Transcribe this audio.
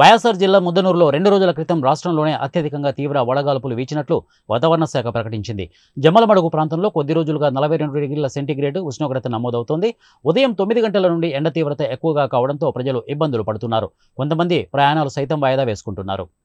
వైఎస్ఆర్ జిల్లా ముద్దనూరులో రెండు రోజుల క్రితం రాష్ట్రంలోనే అత్యధికంగా తీవ్ర వడగాల్పులు వీచినట్లు వాతావరణ శాఖ ప్రకటించింది జమ్మలమడుగు ప్రాంతంలో కొద్ది రోజులుగా నలభై రెండు డిగ్రీల సెంటీగ్రేడ్ ఉష్ణోగ్రత నమోదవుతోంది ఉదయం తొమ్మిది గంటల నుండి ఎండ తీవ్రత ఎక్కువగా కావడంతో ప్రజలు ఇబ్బందులు పడుతున్నారు కొంతమంది ప్రయాణాలు సైతం వాయిదా వేసుకుంటున్నారు